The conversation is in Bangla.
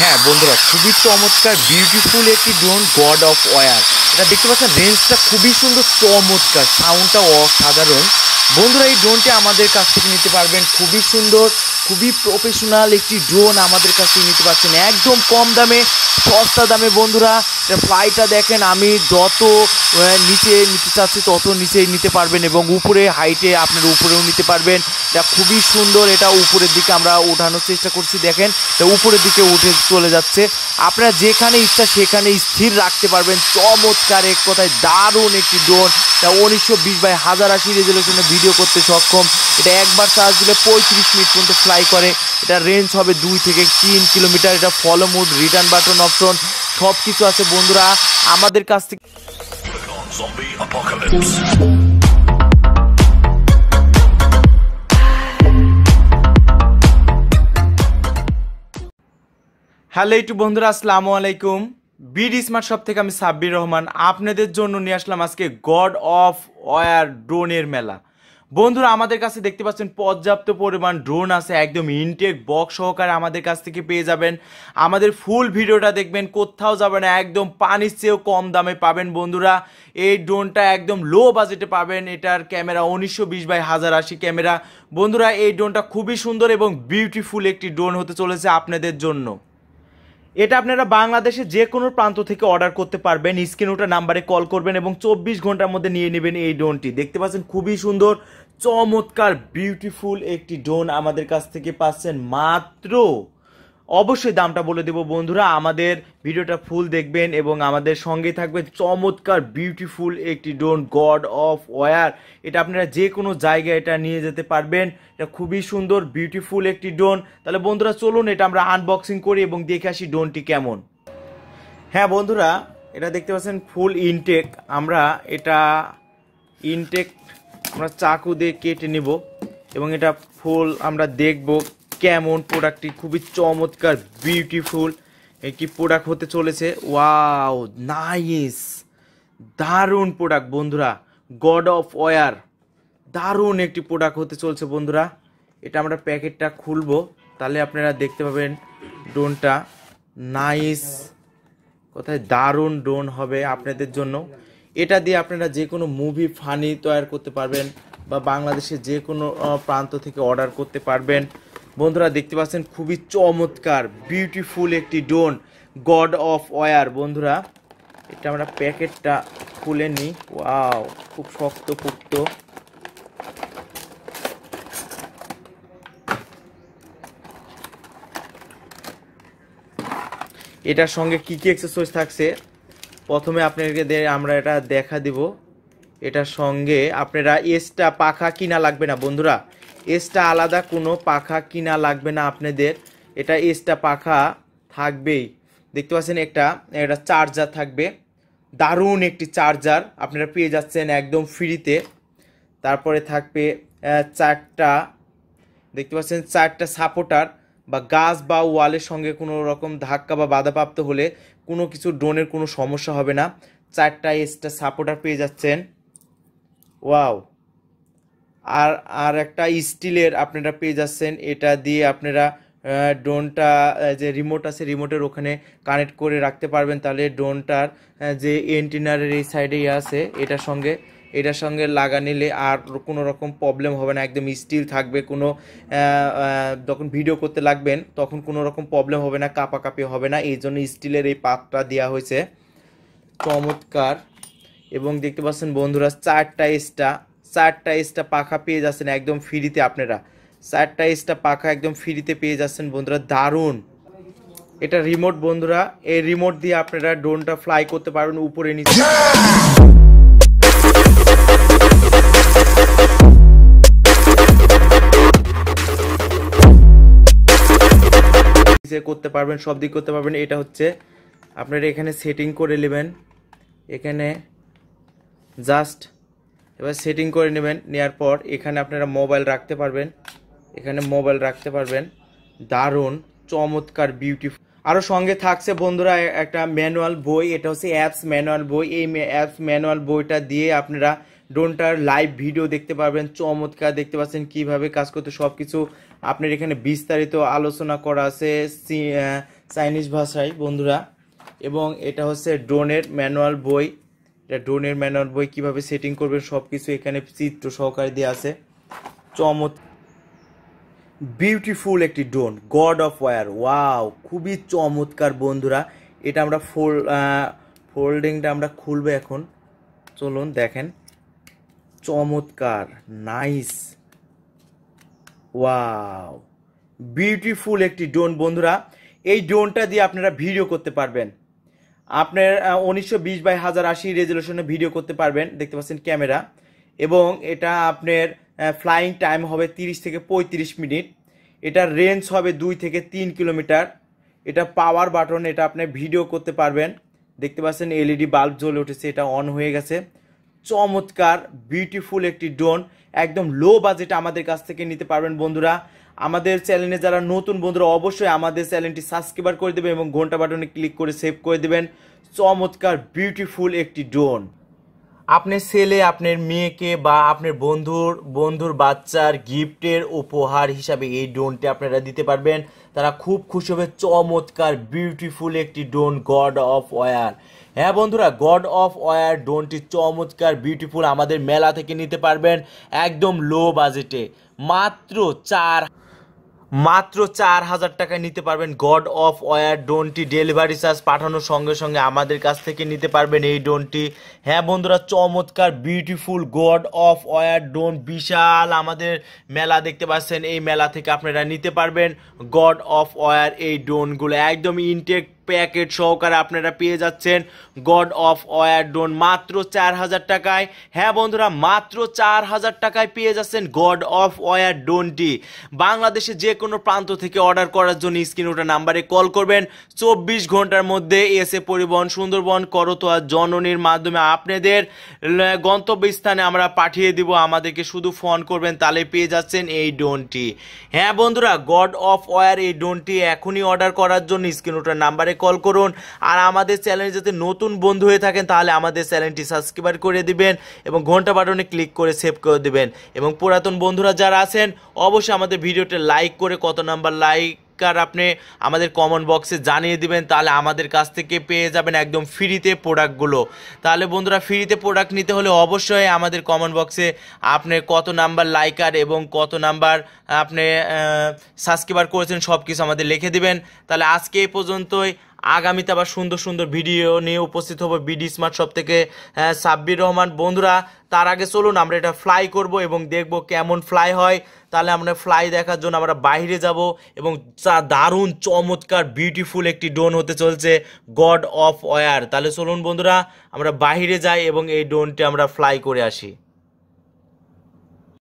হ্যাঁ বন্ধুরা খুবই চমৎকার বিউটিফুল একটি ড্রোন গড অফ ওয়ার এটা দেখতে পাচ্ছেন রেঞ্জটা খুবই সুন্দর চমৎকার সাউন্ডটা অসাধারণ বন্ধুরা এই ড্রোনটি আমাদের কাছ থেকে নিতে পারবেন খুবই সুন্দর খুবই প্রফেশনাল একটি ড্রোন আমাদের কাছ থেকে নিতে পারছেন একদম কম দামে সস্তা দামে বন্ধুরা ফ্লাইটা দেখেন আমি যত নিচে নিতে চাচ্ছি তত নিচেই নিতে পারবেন এবং উপরে হাইটে আপনার উপরেও নিতে পারবেন এটা খুবই সুন্দর এটা উপরের দিকে আমরা ওঠানোর চেষ্টা করছি দেখেন তা উপরের দিকে উঠে চলে যাচ্ছে আপনারা যেখানে ইচ্ছা সেখানে স্থির রাখতে পারবেন চমৎকার এক কথায় দারুণ একটি ড্রোন তা উনিশশো বিশ বাই হাজার আশি রেজলেশনে ভিডিও করতে সক্ষম এটা একবার চার্জ দিলে পঁয়ত্রিশ মিনিট পর্যন্ত ফ্লাই করে এটা রেঞ্জ হবে দুই থেকে তিন কিলোমিটার এটা follow mode return button option সব কিছু আছে বন্ধুরা আমাদের কাছ থেকে হ্যালো একটু বন্ধুরা আসসালামু আলাইকুম বিড স্মার্ট শপ থেকে আমি সাব্বির রহমান আপনাদের জন্য নিয়ে আসলাম আজকে গড অফ ওয়ার ড্রোনের মেলা বন্ধুরা আমাদের কাছে দেখতে পাচ্ছেন পর্যাপ্ত পরিমাণ ড্রোন আছে একদম ইনটেক বক্স সহকারে আমাদের কাছ থেকে পেয়ে যাবেন আমাদের ফুল ভিডিওটা দেখবেন কোথাও যাবে না একদম পানির চেয়েও কম দামে পাবেন বন্ধুরা এই ড্রোনটা একদম লো বাজেটে পাবেন এটার ক্যামেরা উনিশশো বিশ বাই হাজার আশি ক্যামেরা বন্ধুরা এই ড্রোনটা খুবই সুন্দর এবং বিউটিফুল একটি ড্রোন হতে চলেছে আপনাদের জন্য এটা আপনারা বাংলাদেশে যে কোনো প্রান্ত থেকে অর্ডার করতে পারবেন স্ক্রিন ওটা নাম্বারে কল করবেন এবং চব্বিশ ঘন্টার মধ্যে নিয়ে নেবেন এই ডোনটি দেখতে পাচ্ছেন খুবই সুন্দর চমৎকার বিউটিফুল একটি ডোন আমাদের কাছ থেকে পাচ্ছেন মাত্র অবশ্যই দামটা বলে দেব বন্ধুরা আমাদের ভিডিওটা ফুল দেখবেন এবং আমাদের সঙ্গে থাকবেন চমৎকার বিউটিফুল একটি ডোন গড অফ ওয়ার এটা আপনারা যে কোনো জায়গায় এটা নিয়ে যেতে পারবেন এটা খুবই সুন্দর বিউটিফুল একটি ডোন তাহলে বন্ধুরা চলুন এটা আমরা আনবক্সিং করি এবং দেখে আসি ডোনটি কেমন হ্যাঁ বন্ধুরা এটা দেখতে পাচ্ছেন ফুল ইনটেক আমরা এটা ইনটেক আমরা চাকু দিয়ে কেটে নিব এবং এটা ফুল আমরা দেখব কেমন প্রোডাক্টটি খুবই চমৎকার বিউটিফুল একটি প্রোডাক্ট হতে চলেছে ওয়াও নাইস দারুণ প্রোডাক্ট বন্ধুরা গড অফ ওয়ার দারুণ একটি প্রোডাক্ট হতে চলছে বন্ধুরা এটা আমরা প্যাকেটটা খুলবো তাহলে আপনারা দেখতে পাবেন ড্রোনটা নাইস কোথায় দারুণ ড্রোন হবে আপনাদের জন্য এটা দিয়ে আপনারা যে কোনো মুভি ফানি তৈরি করতে পারবেন বা বাংলাদেশে যে কোনো প্রান্ত থেকে অর্ডার করতে পারবেন বন্ধুরা দেখতে পাচ্ছেন খুবই চমৎকার বিউটিফুল একটি ডোন গড অফ ওয়ার বন্ধুরা এটা আমরা প্যাকেটটা খুলে নিই ওয়াও খুব শক্ত পুক্ত এটার সঙ্গে কি কি এক্সারসাইজ থাকছে প্রথমে আপনাদের আমরা এটা দেখা দিব এটার সঙ্গে আপনারা এসটা পাখা কিনা লাগবে না বন্ধুরা এসটা আলাদা কোনো পাখা কিনা লাগবে না আপনাদের এটা এক্সট্রা পাখা থাকবেই দেখতে পাচ্ছেন একটা এটা চার্জার থাকবে দারুণ একটি চার্জার আপনারা পেয়ে যাচ্ছেন একদম ফ্রিতে তারপরে থাকবে চারটা দেখতে পাচ্ছেন চারটা সাপোর্টার বা গাছ বা ওয়ালের সঙ্গে কোনো রকম ধাক্কা বা বাধাপ্রাপ্ত হলে কোনো কিছু ড্রোনের কোনো সমস্যা হবে না চারটা এসটা সাপোর্টার পেয়ে যাচ্ছেন ওয়াও আর আর একটা স্টিলের আপনারা পেয়ে যাচ্ছেন এটা দিয়ে আপনারা ড্রোনটা যে রিমোট আছে রিমোটের ওখানে কানেক্ট করে রাখতে পারবেন তাহলে ড্রোনটার যে এন্টিনারের এই সাইডেই আছে এটার সঙ্গে এটার সঙ্গে লাগা নিলে আর কোনো রকম প্রবলেম হবে না একদম স্টিল থাকবে কোনো যখন ভিডিও করতে লাগবেন তখন কোনো রকম প্রবলেম হবে না কাপাকাপি হবে না এই জন্য স্টিলের এই পাতটা দেওয়া হয়েছে চমৎকার এবং দেখতে পাচ্ছেন বন্ধুরা চারটা স্টা চারটা এসটা পাখা পেয়ে যাচ্ছেন একদম ফ্রিতে আপনারা চারটা এসটা পাখা একদম ফ্রিতে পেয়ে যাচ্ছেন বন্ধুরা দারুণ এটা রিমোট বন্ধুরা এই রিমোট দিয়ে আপনারা ড্রোনটা ফ্লাই করতে পারবেন উপরে নিচে করতে পারবেন সব দিক করতে পারবেন এটা হচ্ছে আপনারা এখানে সেটিং করে নেবেন এখানে জাস্ট এবার সেটিং করে নেবেন নেওয়ার পর এখানে আপনারা মোবাইল রাখতে পারবেন এখানে মোবাইল রাখতে পারবেন দারুণ চমৎকার বিউটিফুল আরও সঙ্গে থাকছে বন্ধুরা একটা ম্যানুয়াল বই এটা হচ্ছে অ্যাপস ম্যানুয়াল বই এই অ্যাপস ম্যানুয়াল বইটা দিয়ে আপনারা ড্রোনটার লাইভ ভিডিও দেখতে পারবেন চমৎকার দেখতে পাচ্ছেন কিভাবে কাজ করতে সব কিছু আপনার এখানে বিস্তারিত আলোচনা করা আছে চাইনিজ ভাষায় বন্ধুরা এবং এটা হচ্ছে ড্রোনের ম্যানুয়াল বই এটা ড্রোনের ম্যানর বই কীভাবে সেটিং করবেন সব কিছু এখানে চিত্র সহকারে দেওয়া আছে চমৎ বিউটিফুল একটি drone God of War wow খুবই চমৎকার বন্ধুরা এটা আমরা ফোল ফোল্ডিংটা আমরা খুলবো এখন চলুন দেখেন চমৎকার নাইস ওয়াও বিউটিফুল একটি ড্রোন বন্ধুরা এই ড্রোনটা দিয়ে আপনারা ভিডিও করতে পারবেন আপনার উনিশশো বিশ বাই হাজার আশি রেজলিউশনে ভিডিও করতে পারবেন দেখতে পাচ্ছেন ক্যামেরা এবং এটা আপনার ফ্লাইং টাইম হবে তিরিশ থেকে পঁয়ত্রিশ মিনিট এটার রেঞ্জ হবে দুই থেকে তিন কিলোমিটার এটা পাওয়ার বাটন এটা আপনি ভিডিও করতে পারবেন দেখতে পাচ্ছেন এলইডি বাল্ব e জ্বলে উঠেছে এটা অন হয়ে গেছে চমৎকার বিউটিফুল একটি ড্রোন একদম লো বাজেটে আমাদের কাছ থেকে নিতে পারবেন বন্ধুরা আমাদের চ্যানেলে যারা নতুন বন্ধুরা অবশ্যই আমাদের চ্যানেলটি সাবস্ক্রাইবার করে দেবেন এবং ঘন্টা বাটনে ক্লিক করে সেভ করে দেবেন চমৎকার বিউটিফুল একটি ড্রোন আপনার ছেলে আপনার মেয়েকে বা আপনার বন্ধুর বন্ধুর বাচ্চার গিফটের উপহার হিসাবে এই ড্রোনটি আপনারা দিতে পারবেন তারা খুব খুশি হবে চমৎকার বিউটিফুল একটি ড্রোন গড অফ ওয়ার হ্যাঁ বন্ধুরা গড অফ ওয়ার ড্রোনটি চমৎকার বিউটিফুল আমাদের মেলা থেকে নিতে পারবেন একদম লো বাজেটে মাত্র চার মাত্র চার হাজার টাকায় নিতে পারবেন গড অফ ওয়ার ড্রোনটি ডেলিভারি চার্জ পাঠানোর সঙ্গে সঙ্গে আমাদের কাছ থেকে নিতে পারবেন এই ড্রোনটি হ্যাঁ বন্ধুরা চমৎকার beautiful God of War drone বিশাল আমাদের মেলা দেখতে পাচ্ছেন এই মেলা থেকে আপনারা নিতে পারবেন গড অফ ওয়ার এই ড্রোনগুলো একদম ইনটেক প্যাকেট সহকারে আপনারা পেয়ে যাচ্ছেন গড অফ অয়ার ডোন মাত্র চার হাজার টাকায় হ্যাঁ বন্ধুরা মাত্র চার হাজার টাকায় পেয়ে যাচ্ছেন গড অফ অয়ার ডোনটি বাংলাদেশে যে কোনো প্রান্ত থেকে অর্ডার করার জন্য স্ক্রিন ওটা নাম্বারে কল করবেন চব্বিশ ঘন্টার মধ্যে এসে পরিবহন সুন্দরবন করতোয়া জননীর মাধ্যমে আপনাদের গন্তব্যস্থানে আমরা পাঠিয়ে দিব আমাদেরকে শুধু ফোন করবেন তাহলে পেয়ে যাচ্ছেন এই ডোনটি হ্যাঁ বন্ধুরা গড অফ ওয়ার এই ডোনটি এখনই অর্ডার করার জন্য স্ক্রিন ওটার নাম্বারে কল করুন আর আমাদের চ্যানেলে যাতে নতুন বন্ধু হয়ে থাকেন তাহলে আমাদের চ্যানেলটি সাবস্ক্রাইব করে দিবেন এবং ঘন্টা বাটনে ক্লিক করে সেভ করে দিবেন এবং পুরাতন বন্ধুরা যারা আছেন অবশ্যই আমাদের ভিডিওটি লাইক করে কত নাম্বার লাইক আর আপনি আমাদের কমন বক্সে জানিয়ে দিবেন তাহলে আমাদের কাছ থেকে পেয়ে যাবেন একদম ফ্রিতে প্রোডাক্টগুলো তাহলে বন্ধুরা ফ্রিতে প্রোডাক্ট নিতে হলে অবশ্যই আমাদের কমন বক্সে আপনি কত নাম্বার লাইকার এবং কত নাম্বার আপনি সাবস্ক্রাইবার করেছেন সব কিছু আমাদের লিখে দিবেন তাহলে আজকে এই পর্যন্তই আগামীতে আবার সুন্দর সুন্দর ভিডিও নিয়ে উপস্থিত হবো বিডি স্মার্ট সব থেকে সাব্বির রহমান বন্ধুরা তার আগে চলুন আমরা এটা ফ্লাই করব এবং দেখব কেমন ফ্লাই হয় তাহলে আমরা ফ্লাই দেখার জন্য আমরা বাইরে যাব এবং দারুণ চমৎকার বিউটিফুল একটি ডোন হতে চলছে গড অফ ওয়ার তাহলে চলুন বন্ধুরা আমরা বাইরে যাই এবং এই ডোনটি আমরা ফ্লাই করে আসি